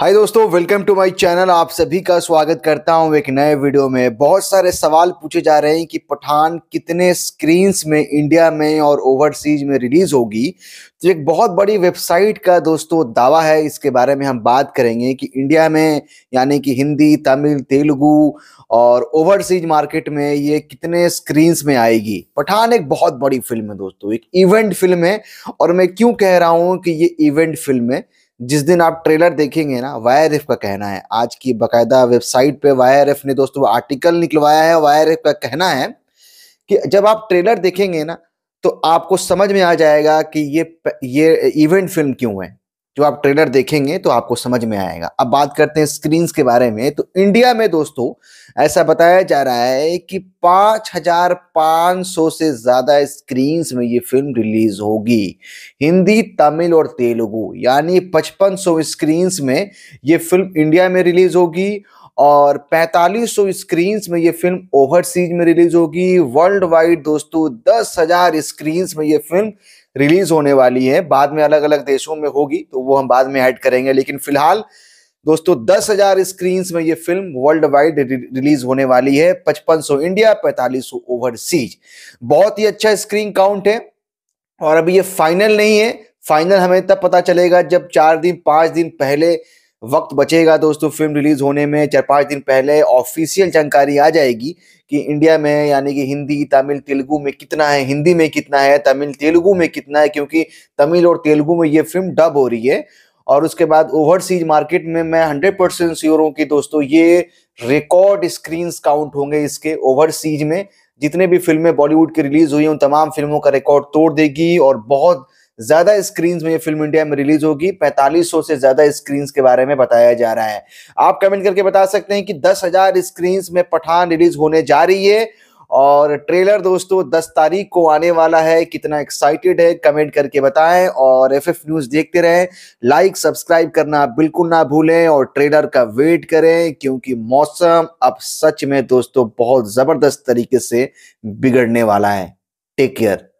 हाय दोस्तों welcome to my channel आप सभी का स्वागत करता हूं एक नए वीडियो में बहुत सारे सवाल पूछे जा रहे हैं कि पठान कितने स्क्रीन्स में इंडिया में और ओवरसीज में रिलीज होगी तो एक बहुत बड़ी वेबसाइट का दोस्तों दावा है इसके बारे में हम बात करेंगे कि इंडिया में यानी कि हिंदी तमिल तेलुगु और ओवरसीज मार्केट में ये कितने स्क्रीन्स में आएगी पठान एक बहुत बड़ी फिल्म है दोस्तों एक इवेंट फिल्म है और मैं क्यों कह रहा हूँ कि ये इवेंट फिल्म है जिस दिन आप ट्रेलर देखेंगे ना वायर का कहना है आज की बाकायदा वेबसाइट पे वायर ने दोस्तों आर्टिकल निकलवाया है वायर का कहना है कि जब आप ट्रेलर देखेंगे ना तो आपको समझ में आ जाएगा कि ये ये इवेंट फिल्म क्यों है जो आप ट्रेलर देखेंगे तो आपको समझ में आएगा अब बात करते हैं स्क्रीन्स के बारे में तो इंडिया में दोस्तों ऐसा बताया जा रहा है कि 5,500 से ज़्यादा स्क्रीन में ये फिल्म रिलीज होगी हिंदी तमिल और तेलुगु यानी 5500 स्क्रीन में ये फिल्म इंडिया में रिलीज होगी और 4500 स्क्रीन्स में ये फिल्म ओवरसीज में रिलीज होगी वर्ल्ड वाइड दोस्तों दस हजार स्क्रीन्स में ये फिल्म रिलीज होने वाली है बाद में अलग अलग देशों में होगी तो वो हम बाद में ऐड करेंगे लेकिन फिलहाल दोस्तों दस हजार स्क्रीन में ये फिल्म वर्ल्ड वाइड रिलीज होने वाली है 5500 इंडिया 4500 ओवरसीज बहुत ही अच्छा स्क्रीन काउंट है और अभी ये फाइनल नहीं है फाइनल हमें तब पता चलेगा जब चार दिन पांच दिन पहले वक्त बचेगा दोस्तों फिल्म रिलीज होने में चार पाँच दिन पहले ऑफिशियल जानकारी आ जाएगी कि इंडिया में यानी कि हिंदी तमिल तेलुगु में कितना है हिंदी में कितना है तमिल तेलुगु में कितना है क्योंकि तमिल और तेलुगु में ये फिल्म डब हो रही है और उसके बाद ओवरसीज मार्केट में मैं हंड्रेड परसेंट श्योर हूँ कि दोस्तों ये रिकॉर्ड स्क्रीन काउंट होंगे इसके ओवरसीज में जितने भी फिल्में बॉलीवुड की रिलीज हुई उन तमाम फिल्मों का रिकॉर्ड तोड़ देगी और बहुत ज्यादा स्क्रीन में ये फिल्म इंडिया में रिलीज होगी पैंतालीस से ज्यादा स्क्रीन के बारे में बताया जा रहा है आप कमेंट करके बता सकते हैं कि दस हजार स्क्रीन में पठान रिलीज होने जा रही है और ट्रेलर दोस्तों 10 तारीख को आने वाला है कितना एक्साइटेड है कमेंट करके बताएं और एफ एफ न्यूज़ देखते रहें लाइक सब्सक्राइब करना बिल्कुल ना भूलें और ट्रेलर का वेट करें क्योंकि मौसम अब सच में दोस्तों बहुत ज़बरदस्त तरीके से बिगड़ने वाला है टेक केयर